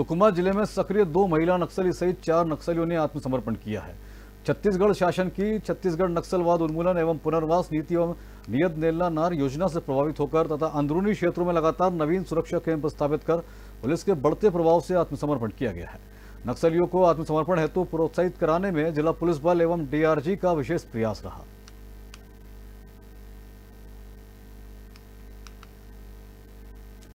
सुकमा जिले में सक्रिय दो महिला नक्सली सहित चार नक्सलियों ने आत्मसमर्पण किया है छत्तीसगढ़ शासन की छत्तीसगढ़ नक्सलवाद उन्मूलन एवं पुनर्वास नीति एवं नियत नेल्ला नार योजना से प्रभावित होकर तथा अंदरूनी क्षेत्रों में लगातार नवीन सुरक्षा कैंप स्थापित कर पुलिस के बढ़ते प्रभाव से आत्मसमर्पण किया गया है नक्सलियों को आत्मसमर्पण हेतु तो प्रोत्साहित कराने में जिला पुलिस बल एवं डीआरजी का विशेष प्रयास रहा